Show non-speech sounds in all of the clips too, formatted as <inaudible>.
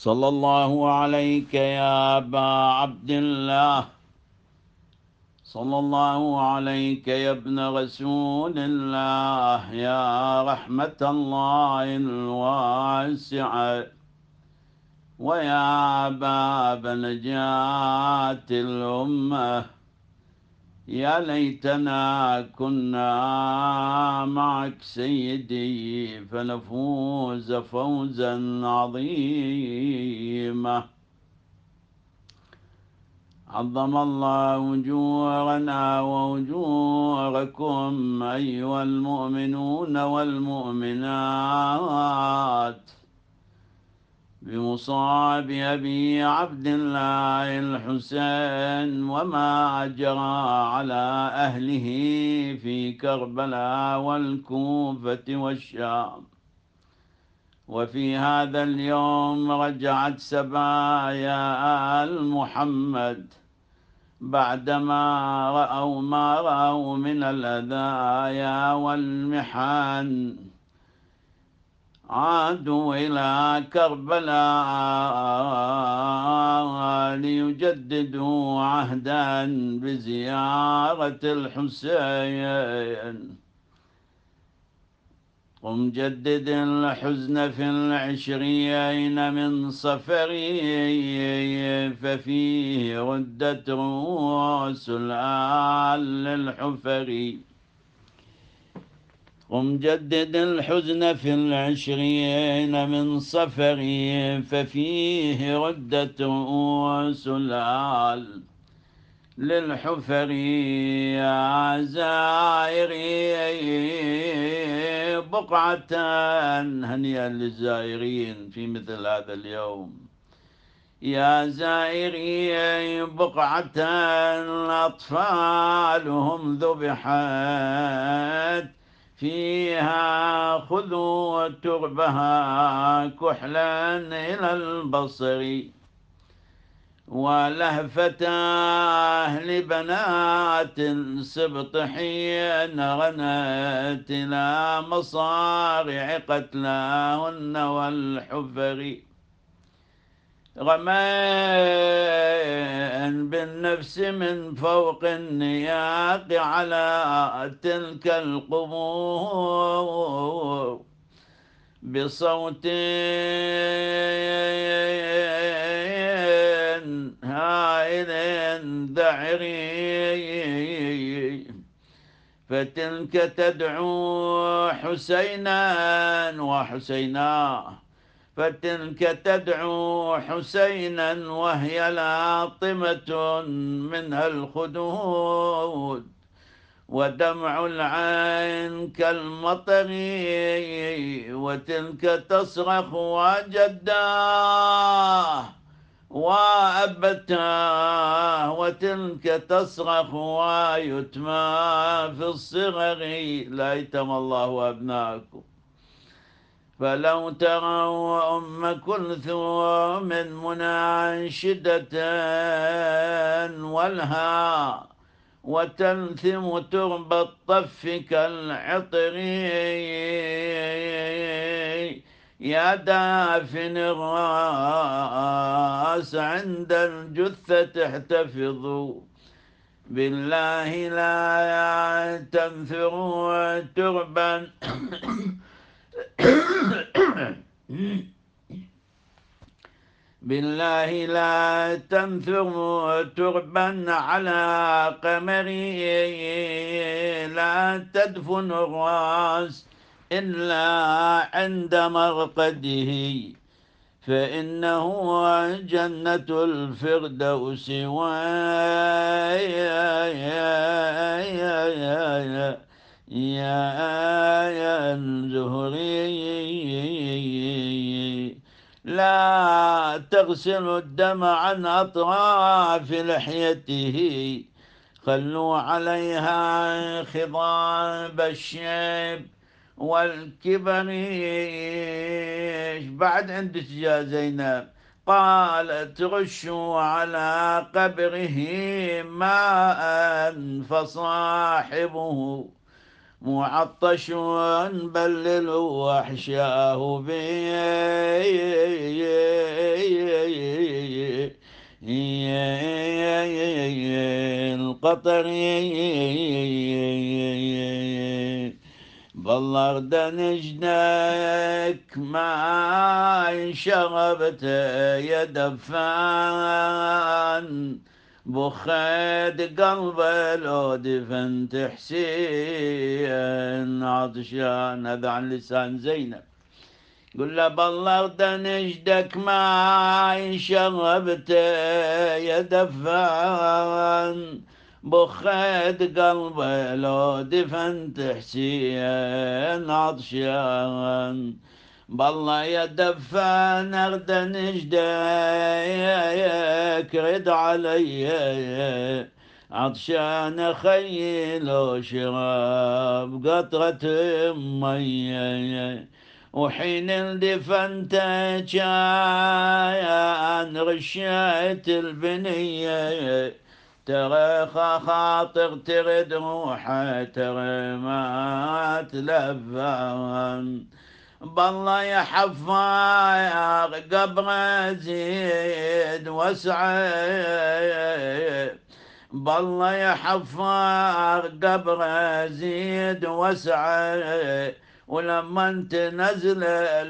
صلى الله عليك يا أبا عبد الله صلى الله عليك يا ابن رسول الله يا رحمة الله الواسعة ويا باب نجاة الأمة يا ليتنا كنا معك سيدي فنفوز فوزا عظيما عظم الله أجورنا وأجوركم أيها المؤمنون والمؤمنات الموصى بأبي عبد الله الحسين وما أجرى على أهله في كربلاء والكوفة والشام وفي هذا اليوم رجعت سبايا آل محمد بعدما رأوا ما رأوا من الأذايا والمحن عادوا إلى كربلاء ليجددوا عهدا بزيارة الحسين قم جدد الحزن في العشرين من صفري ففيه ردت رؤوس الآل للحفري ومجدد الحزن في العشرين من صفر ففيه ردة رؤوس العال للحفر يا زائري بقعة هنيئا للزائرين في مثل هذا اليوم يا زائري بقعة أطفالهم ذبحت فيها خذوا تربها كحلا إلى البصر ولهفة أهل بنات سبط حين غنت إلى مصارع قتلاهن والحفر غماء بالنفس من فوق النياق على تلك القبور بصوت هائل ذعري فتلك تدعو حسينا وحسيناه فتلك تدعو حسينا وهي لاطمة منها الخدود ودمع العين كالمطر وتلك تصرخ وجداه وأبتاه وتلك تصرخ ويتمى في الصغر ليتم الله ابناكم فلو تروا أم كلثوم مناشدة والها وتنثم ترب الطف كالعطر يا دافن الراس عند الجثة احتفظوا بالله لا تنثروا تربا بالله لا تنثر تربا على قمري لا تدفن الراس إلا عند مرقده فإنه جنة الفردوس ويا يا آية الزهري لا تغسل الدم عن أطراف لحيته خلوا عليها خضاب الشيب والكبريش بعد عندك يا زينب قالت غشوا على قبره ماء فصاحبه معطش بل للوحش به القطر بلغد ما شغبت يا دفان بخيت قلب لو دفنت حسين عطشان هذا عن لسان زينب قل له بالله دنجدك ما شربت يا دفان بخيت قلبي لو دفنت حسين عطشان بالله يا دفان اغدى نجداك رد علي عطشان خيي لو قطرة مي وحين دفنت جان رشيت البنية ترى خاطر ترد روحي ترى ما تلفان بالله يا حفاق قبر زيد واسعد بالله يا حفار قبر زيد وسع ولما انت نزل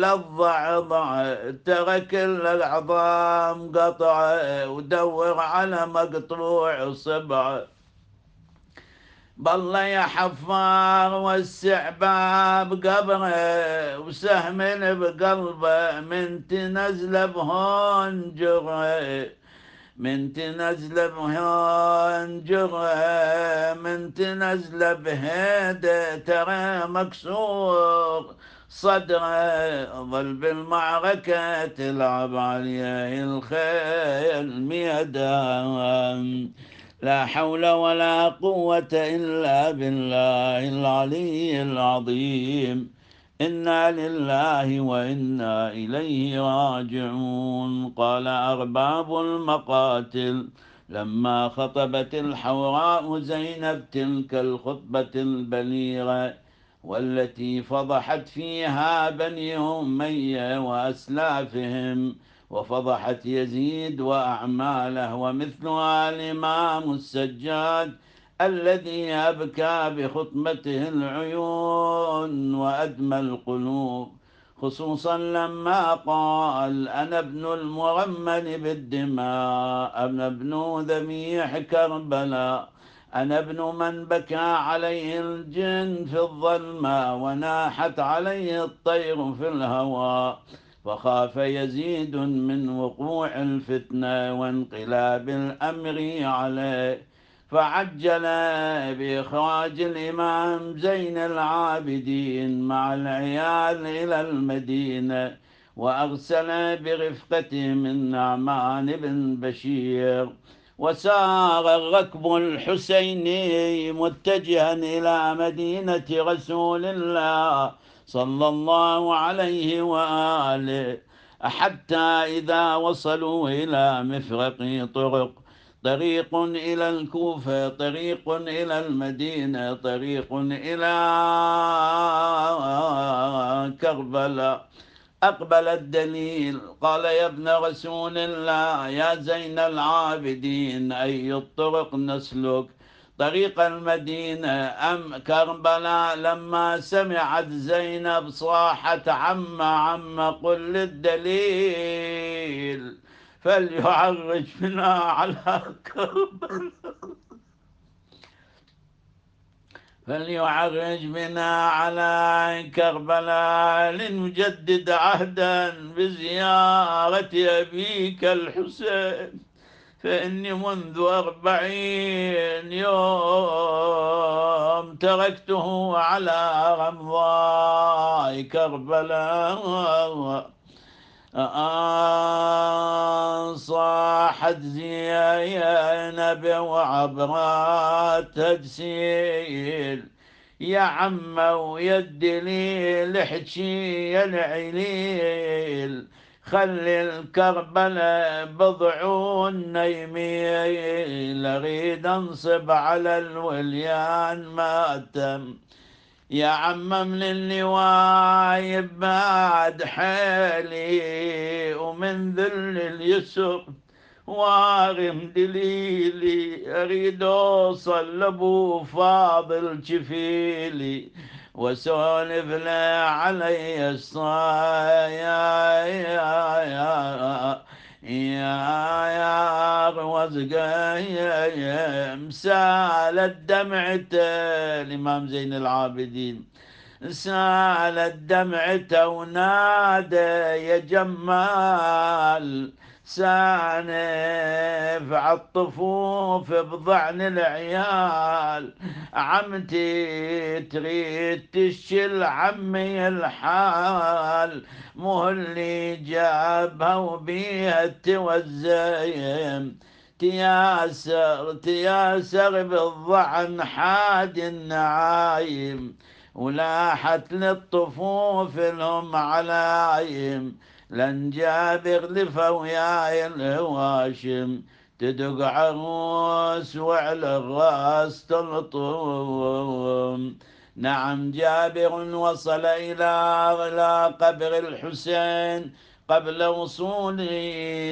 لضع ضع ترى كل العظام قطع ودور على مقطوع صبعه بالله يا حفار وسع باب قبره وسهم بقلبه من تنزل بهون جره من تنزل بهون جره من تنزل بهيده ترى مكسور صدره ظل بالمعركة تلعب عليه الخيل ميدان لا حول ولا قوة إلا بالله العلي العظيم إنا لله وإنا إليه راجعون قال أرباب المقاتل لما خطبت الحوراء زينب تلك الخطبة البليغة والتي فضحت فيها بني أمية وأسلافهم وفضحت يزيد وأعماله ومثلها الإمام السجاد الذي أبكى بخطمته العيون وأدمى القلوب خصوصا لما قال أنا ابن المرمن بالدماء أنا ابن ذبيح كربلاء أنا ابن من بكى عليه الجن في الظلمة وناحت عليه الطير في الهواء فخاف يزيد من وقوع الفتنة وانقلاب الأمر عليه فعجل بإخراج الإمام زين العابدين مع العيال إلى المدينة وأرسل برفقته من نعمان بن بشير وسار الركب الحسيني متجها إلى مدينة رسول الله صلى الله عليه وآله حتى إذا وصلوا إلى مفرق طرق طريق إلى الكوفة طريق إلى المدينة طريق إلى كربلاء أقبل الدليل قال يا ابن رسول الله يا زين العابدين أي الطرق نسلك طريق المدينة أم كربلاء لما سمعت زينب صاحت عم عم قل للدليل فليعرج بنا على كربلاء فليعرج بنا على كربلاء لنجدد عهدا بزيارة أبيك الحسين فإني منذ أربعين يوم تركته على رمضاء كربلاء آه، صاحت زينب وعبرة تجسيل يا عمو يا الدليل احجي يا العليل خل الكربلاء بضعون نيمي أريد أنصب على الوليان ما تم يا عم من اللي بعد حالي ومن ذل اليسر وارم دليلي أريد أوصل لأبو فاضل جفيلي وسولف لي علي الصايا يا يا يا يا سالت دمعته الإمام زين العابدين سالت دمعته ونادى يا جمال سانف عالطفوف بضعن العيال عمتي تريد تشل عمي الحال مو اللي جابها وبيها توزيم تياسر تياسر بالظعن حاد النعايم ولاحت للطفوف لهم علايم لن جابر لفوياي الهواشم تدق عروس وعلى الراس تلطم نعم جابر وصل إلى إلى قبر الحسين قبل وصول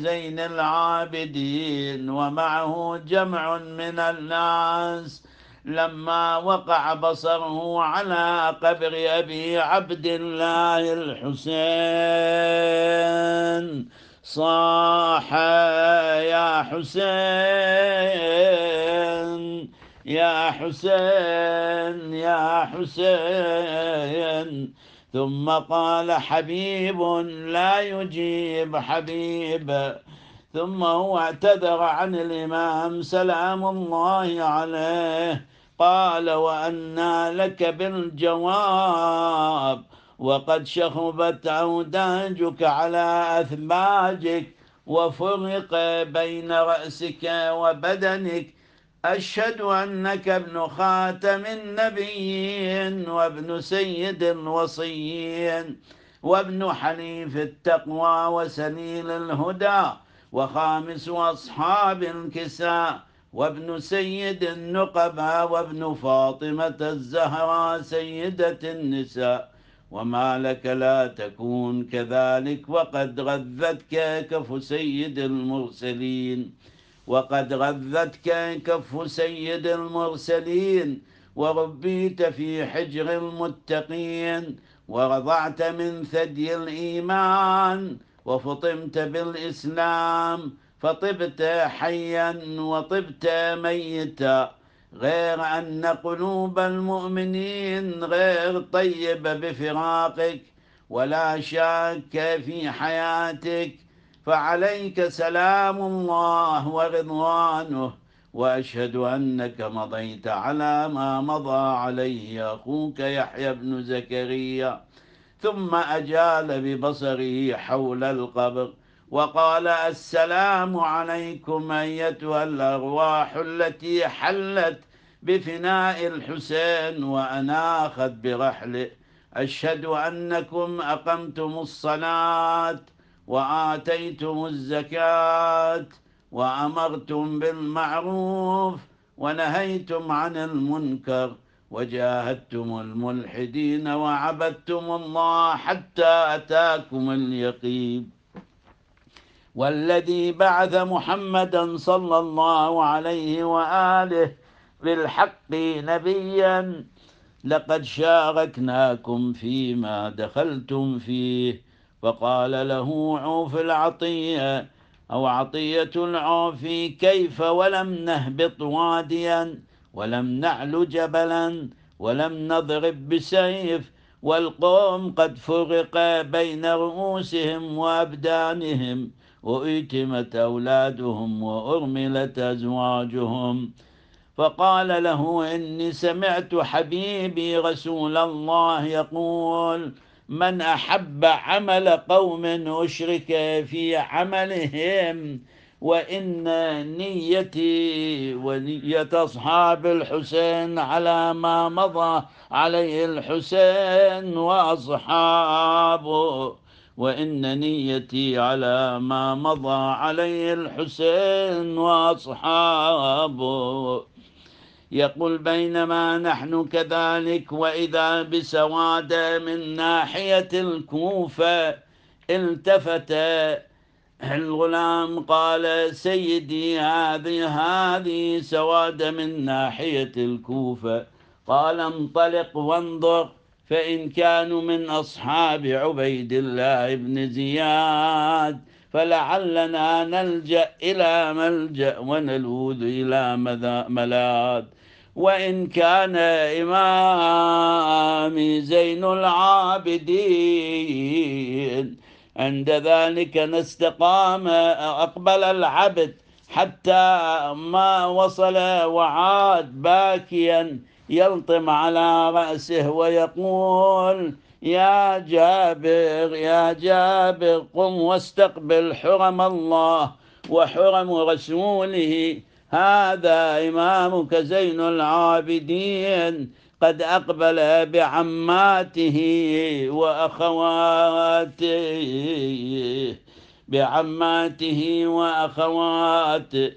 زين العابدين ومعه جمع من الناس لما وقع بصره على قبر أبي عبد الله الحسين صاح يا حسين يا حسين يا حسين ثم قال حبيب لا يجيب حبيب ثم هو اعتذر عن الإمام سلام الله عليه قال وأنى لك بالجواب وقد شخبت أوداجك على أثباجك وفرق بين رأسك وبدنك أشهد أنك ابن خاتم النبيين وابن سيد الوصيين وابن حنيف التقوى وسنيل الهدى وخامس أصحاب الكساء وابن سيد النقبة وابن فاطمة الزهراء سيدة النساء وما لك لا تكون كذلك وقد غذتك كف سيد المرسلين وقد غذتك كف سيد المرسلين وربيت في حجر المتقين ورضعت من ثدي الإيمان وفطمت بالإسلام فطبت حيا وطبت ميتا غير أن قلوب المؤمنين غير طيبة بفراقك ولا شاك في حياتك فعليك سلام الله ورضوانه وأشهد أنك مضيت على ما مضى عليه أخوك يحيى بن زكريا ثم أجال ببصره حول القبر وقال السلام عليكم أيتها الأرواح التي حلت بفناء الحسين وأناخت برحله أشهد أنكم أقمتم الصلاة وآتيتم الزكاة وأمرتم بالمعروف ونهيتم عن المنكر وجاهدتم الملحدين وعبدتم الله حتى أتاكم اليقين والذي بعث محمدا صلى الله عليه وآله بالحق نبيا لقد شاركناكم فيما دخلتم فيه فقال له عوف العطية أو عطية العوفي كيف ولم نهبط واديا ولم نعل جبلا ولم نضرب بسيف والقوم قد فرق بين رؤوسهم وأبدانهم وأيتمت أولادهم وأرملت أزواجهم فقال له إني سمعت حبيبي رسول الله يقول من أحب عمل قوم أشرك في عملهم وإن نيتي ونية أصحاب الحسين على ما مضى عليه الحسين وأصحابه وإن نيتي على ما مضى عليه الحسين وأصحابه يقول بينما نحن كذلك وإذا بسوادة من ناحية الكوفة التفت الغلام قال سيدي هذه هذه سوادة من ناحية الكوفة قال انطلق وانظر فإن كانوا من أصحاب عبيد الله بن زياد فلعلنا نلجأ إلى ملجأ ونلوذ إلى ملاذ وإن كان إمامي زين العابدين عند ذلك نستقام أقبل العبد حتى ما وصل وعاد باكياً يلطم على رأسه ويقول يا جابر يا جابر قم واستقبل حرم الله وحرم رسوله هذا إمامك زين العابدين قد أقبل بعماته وأخواته بعماته وأخواته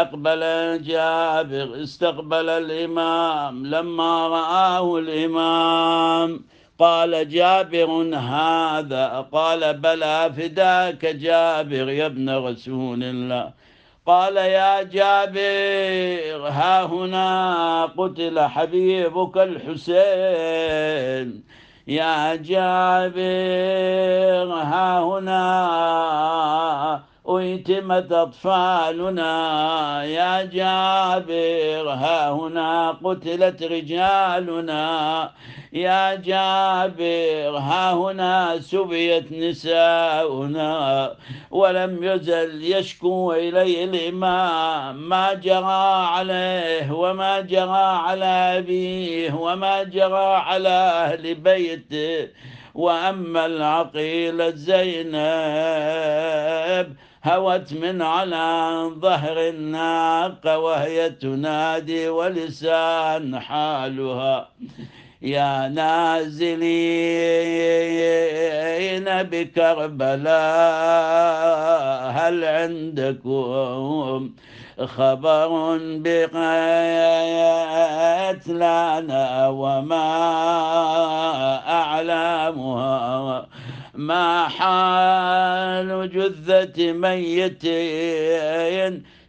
أقبل جابر استقبل الإمام لما رآه الإمام قال جابر هذا قال بلى فداك جابر يا ابن رسول الله قال يا جابر ها هنا قتل حبيبك الحسين يا جابر ها هنا ويتمت أطفالنا يا جابر ها هنا قتلت رجالنا يا جابر ها هنا سبيت نساؤنا ولم يزل يشكو إليه الإمام ما جرى عليه وما جرى على أبيه وما جرى على أهل بيته وأما العقيلة زينب هوت من على ظهر الناقة وهي تنادي ولسان حالها يا نازلين بكربلاء هل عندكم خبر بقتلانا وما أعلامها ما حال جثة ميت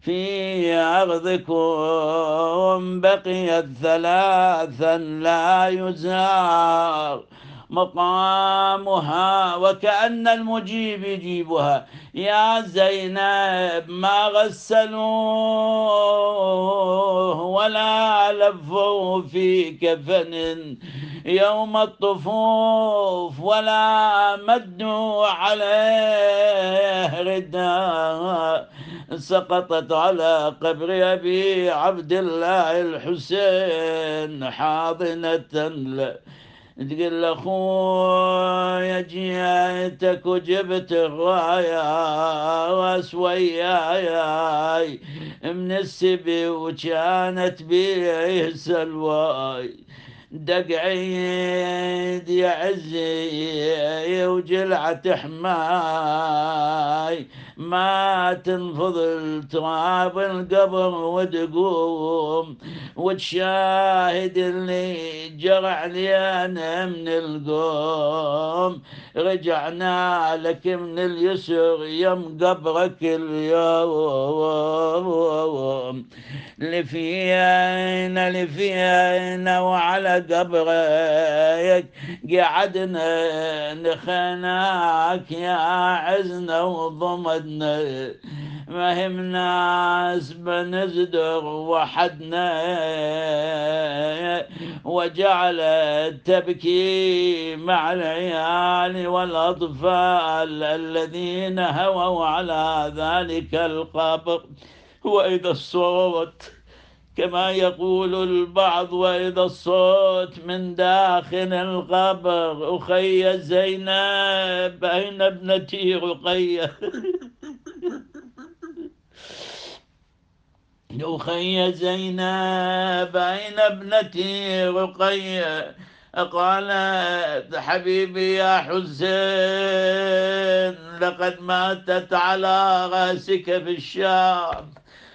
في أرضكم بقيت ثلاثا لا يزار مقامها وكأن المجيب يجيبها يا زينب ما غسلوه ولا لفوه في كفن يوم الطفوف ولا مدوا عليه رداها سقطت على قبر أبي عبد الله الحسين حاضنة تقول له خويا جيتك وجبت الرايا راس وياي من السبي وكانت بيه سلواي دق عيد يا عزي وجلعة حماي ما تنفض التراب القبر وتقوم وتشاهد اللي جرع علينا من القوم رجعنا لك من اليسر يم قبرك اليوم لفينا لفينا وعلى قبرك قعدنا نخناك يا عزنا وضمد وحدنا ما هم ناس بنزدر وحدنا وجعل التبكي مع العيال والأطفال الذين هووا على ذلك القبر وإذا الصوت كما يقول البعض وإذا الصوت من داخل القبر أخي زينب أين ابنتي رقية <laughs> أخي زينب أين ابنتي رقية قالت حبيبي يا حسين لقد ماتت على رأسك في الشام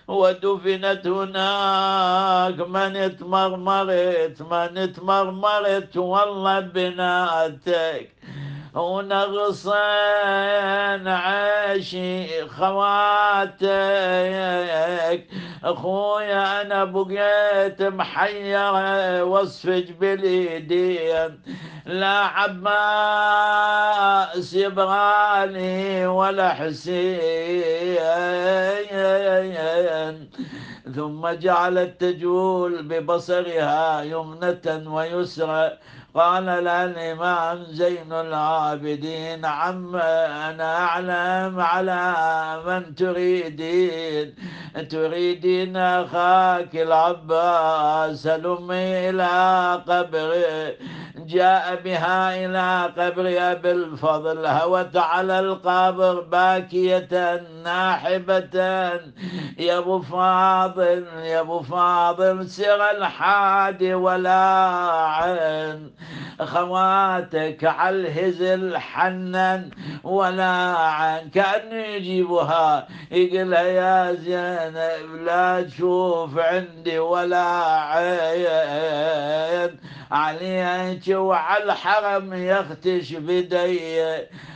ودفنت هناك من اتمرمرت من اتمرمرت والله بناتك ونغصن عاشي خواتك اخويا انا بقيت محيرة وصفج باليدين لا عباس يبغالي ولا حسين ثم جعلت تجول ببصرها يمنة ويسرى قال الإمام زين العابدين عم أنا أعلم على من تريدين تريدين أخاك العباس هلمي إلى قبره جاء بها إلى قبر أبي الفضل هوت على القبر باكية ناحبة يا أبو فاضل يا أبو فاضل سر الحادي ولا عين خواتك على الهزل حنن ولا عن كأنه يجيبها يقلها يا زينب لا تشوف عندي ولا عين علي وعلى الحرم يختش بدي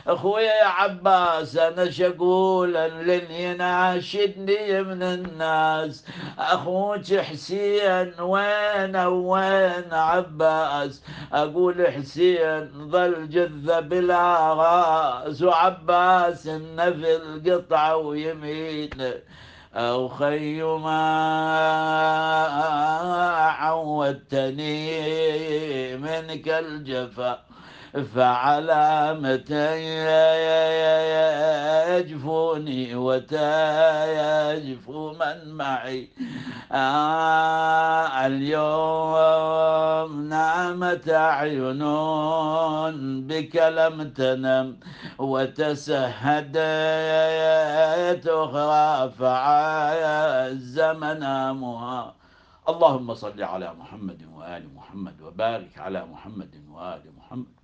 اخويا عباس انا شقولا لن يناشدني من الناس اخوك حسين وين وين عباس اقول حسين ظل جذة بلا راس وعباس النفل قطعه ويمينه أو خي ما عودتني منك الجفا فعلى متى يجفوني وتجفو من معي آه اليوم نامت أعين بك لم تنم وتسهدت أخرى فعزم نامها اللهم صل على محمد وآل محمد وبارك على محمد وآل محمد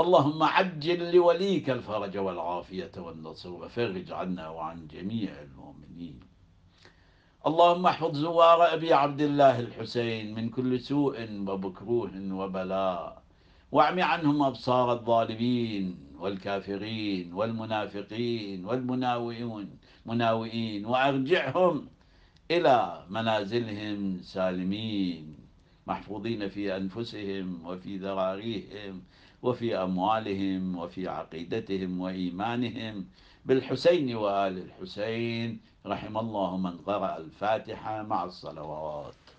اللهم عجل لوليك الفرج والعافية والنصر وفرج عنا وعن جميع المؤمنين اللهم احفظ زوار أبي عبد الله الحسين من كل سوء وبكروه وبلاء واعم عنهم أبصار الظالمين والكافرين والمنافقين والمناوئون مناوئين وأرجعهم إلى منازلهم سالمين محفوظين في أنفسهم وفي ذراريهم وفي أموالهم وفي عقيدتهم وإيمانهم بالحسين وآل الحسين رحم الله من قرأ الفاتحة مع الصلوات